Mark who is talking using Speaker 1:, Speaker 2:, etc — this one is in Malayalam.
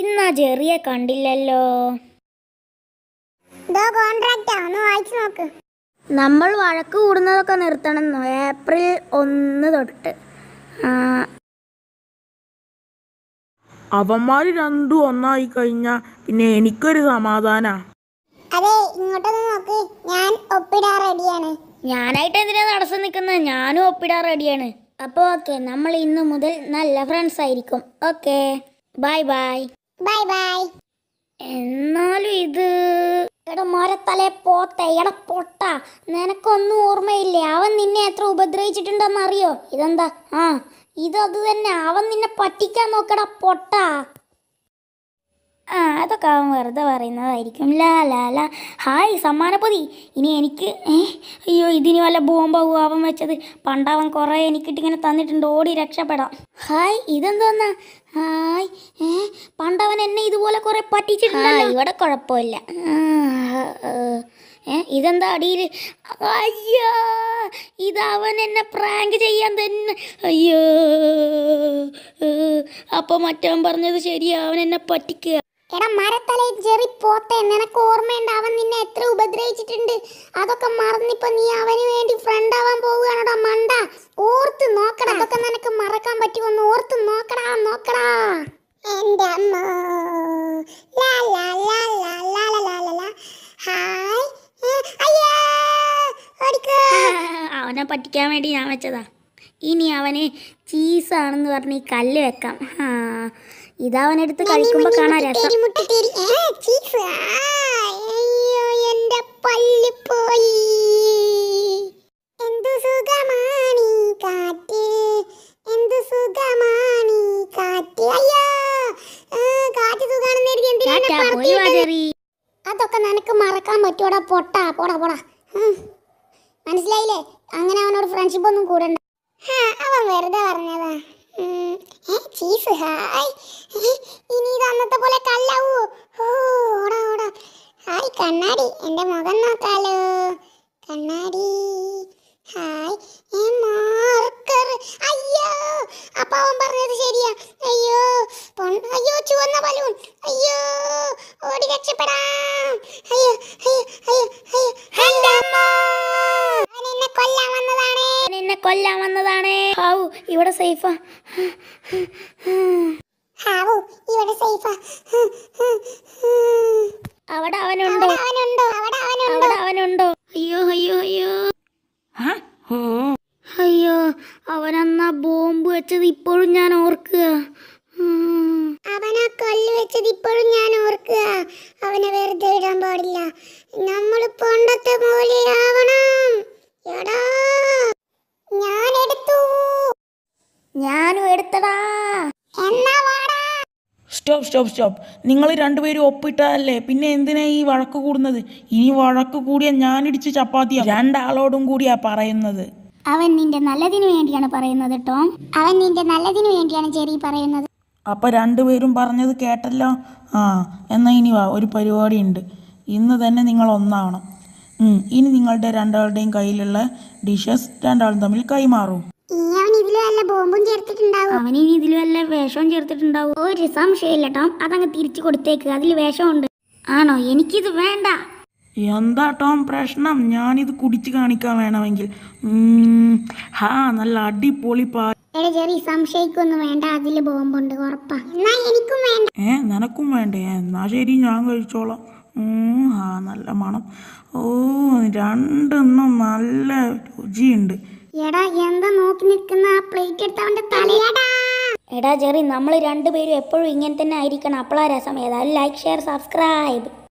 Speaker 1: ഇന്ന് ആ ജെറിയെ കണ്ടില്ലല്ലോ നമ്മൾ വഴക്ക് കൂടുന്നതൊക്കെ നിർത്തണം ഏപ്രിൽ ഒന്ന്
Speaker 2: തൊട്ട്
Speaker 3: അവന്മാര് രണ്ടും ഒന്നായി കഴിഞ്ഞാ പിന്നെ എനിക്കൊരു സമാധാനാ
Speaker 2: അതെ ഇങ്ങോട്ടൊന്ന്
Speaker 3: നോക്ക്
Speaker 1: ഞാൻ ഒപ്പിടാൻ റെഡിയാണ് ഞാനായിട്ട് എന്തിനാ തടസ്സം നിൽക്കുന്നത് ഞാനും ഒപ്പിടാൻ റെഡിയാണ് അപ്പോൾ ഓക്കെ നമ്മൾ ഇന്ന് മുതൽ നല്ല ഫ്രണ്ട്സ് ആയിരിക്കും okay bye bye bye bye എന്നാലും ഇത് എടാ മരത്തലെ പോത്ത എട പൊട്ട നിനക്കൊന്നും ഓർമ്മയില്ലേ അവൻ നിന്നെ എത്ര അറിയോ ഇതെന്താ ആ ഇതത് തന്നെ അവൻ നിന്നെ പറ്റിക്കാൻ നോക്കടാ പൊട്ട ആ അതൊക്കെ അവൻ വെറുതെ പറയുന്നതായിരിക്കും ലാ ലാ ലാ ഹായ് സമ്മാനപ്പൊതി ഇനി എനിക്ക് അയ്യോ ഇതിന് വല്ല ബോംബാവോ അവൻ വെച്ചത് പണ്ടവൻ കുറേ എനിക്കിട്ട് ഇങ്ങനെ തന്നിട്ടുണ്ട് ഓടി രക്ഷപ്പെടാം ഹായ് ഇതെന്തോന്നാ ഹായ് പണ്ടവൻ എന്നെ ഇതുപോലെ കുറേ പറ്റിച്ചിട്ടുണ്ടല്ലോ ഇവിടെ കുഴപ്പമില്ല ഇതെന്താ അടിയിൽ അയ്യോ ഇതവൻ എന്നെ പ്രാങ്ക് ചെയ്യാൻ
Speaker 2: തന്നെ അയ്യോ അപ്പോൾ മറ്റവൻ പറഞ്ഞത് ശരി അവൻ എന്നെ പറ്റിക്കുക എടാ മരത്തലേ ജെറി പോത്തെ നിനക്ക് ഓർമ്മയുണ്ട് അവൻ നിന്നെ എത്ര ഉപദ്രവിച്ചിട്ടുണ്ട് അതൊക്കെ മറന്നിപ്പോ നീ അവന് വേണ്ടി ഫ്രണ്ട് ആവാൻ പോവുകയാണോടാ മണ്ട ഓർത്ത് നോക്കടാ അതൊക്കെ നിനക്ക് മറക്കാൻ പറ്റുമെന്ന് ഓർത്ത് നോക്കടാ നോക്കടാ എൻ്റെ അമ്മ ലാ ലാ ലാ ലാ ലാ ലാ
Speaker 1: ലാ അവനെ പറ്റിക്കാൻ വേണ്ടി ഞാൻ വെച്ചതാ ഇനി അവന് ചീസാണെന്ന് പറഞ്ഞ് ഈ കല്ല് വെക്കാം ആ ഇതവൻ കഴിക്കുമ്പോ കാണാൻ
Speaker 2: അതൊക്കെ നിനക്ക് മറക്കാൻ പറ്റൂടാ പൊട്ടാ പോടാ പോടാ മനസ്സിലായില്ലേ അങ്ങനെ അവനോട് ഫ്രണ്ട്ഷിപ്പ് ഒന്നും കൂടണ്ട അവൻ വെറുതെ പറഞ്ഞതാ ചീസ് ഹായ് ഇനി ഇത് അന്നത്തെ പോലെ കല്ലാവൂ ഓടാ ഓടാ ഹായ് കണ്ണാടി എൻ്റെ മുഖം നോക്കാലോ കണ്ണാടി ഹായ് മാറി
Speaker 1: ഇവിടെ സേഫാ ഹാവു ഇവിടെ സേഫാ അവിടെ അവനുണ്ടോ അവനുണ്ടോ അവിടെ അവനുണ്ടോ അവിടെ അയ്യോ അയ്യോ അയ്യോ അയ്യോ
Speaker 2: അവനന്നാ ബോംബ് വെച്ചത് ഇപ്പോഴും ഞാൻ ഓർക്കുക അവനാ കല്ല് വെച്ചത് ഇപ്പോഴും ഞാൻ ഓർക്കുക അവനെ വെറുതെ ഇടാൻ പാടില്ല നമ്മളിപ്പോ ഉണ്ടത്തെ മൂലയെ
Speaker 3: സ്റ്റോപ്പ് സ്റ്റോപ്പ് സ്റ്റോപ്പ് നിങ്ങൾ രണ്ടുപേരും ഒപ്പിട്ടതല്ലേ പിന്നെ എന്തിനാ ഈ വഴക്ക് കൂടുന്നത് ഇനി വഴക്ക് കൂടിയ ഞാനിടിച്ച് ചപ്പാത്തിയാ രണ്ടാളോടും കൂടിയാ പറയുന്നത്
Speaker 1: അവൻ നിന്റെ നല്ലതിനു വേണ്ടിയാണ് പറയുന്നത് ടോം അവൻ നിന്റെ നല്ലതിനു വേണ്ടിയാണ് ചെറിയ പറയുന്നത് അപ്പൊ രണ്ടുപേരും പറഞ്ഞത്
Speaker 3: കേട്ടല്ലോ ആ എന്നാ ഇനി വാ ഒരു പരിപാടി ഉണ്ട് ഇന്ന് തന്നെ നിങ്ങൾ ഒന്നാവണം ഇനി നിങ്ങളുടെ രണ്ടാളുടെയും കയ്യിലുള്ള ഡിഷസ് രണ്ടാളും തമ്മിൽ കൈമാറും
Speaker 1: അവൻ ഇനി ഇതിൽ വല്ല വേഷവും ചേർത്തിട്ടുണ്ടാവും ഒരു സംശയമില്ല ടോം അതങ്ങ് തിരിച്ചു കൊടുത്തേക്ക് അതിൽ വേഷമുണ്ട് ആണോ എനിക്കിത് വേണ്ട എന്താ ടോം
Speaker 3: പ്രശ്നം ഞാനിത് കുടിച്ചു കാണിക്കാൻ വേണമെങ്കിൽ ഹാ നല്ല അടിപൊളി പാ എടാ ചെറി സംശയിക്കൊന്നും വേണ്ട അതിൽ ബോംബുണ്ട് ഉറപ്പാ എന്നാ എനിക്കും വേണ്ട ഏ നിനക്കും വേണ്ടേ എന്നാ ശരി ഞാൻ കഴിച്ചോളാം ആ നല്ല മണം ഓ
Speaker 1: രണ്ടെണ്ണം നല്ല രുചിയുണ്ട് എടാ നോക്കി നിൽക്കുന്ന ആ പ്ലേറ്റ് ജെറി നമ്മൾ രണ്ടുപേരും എപ്പോഴും ഇങ്ങനെ തന്നെ ആയിരിക്കണം അപ്പോളാ രസം ഏതായാലും ലൈക്ക് ഷെയർ സബ്സ്ക്രൈബ്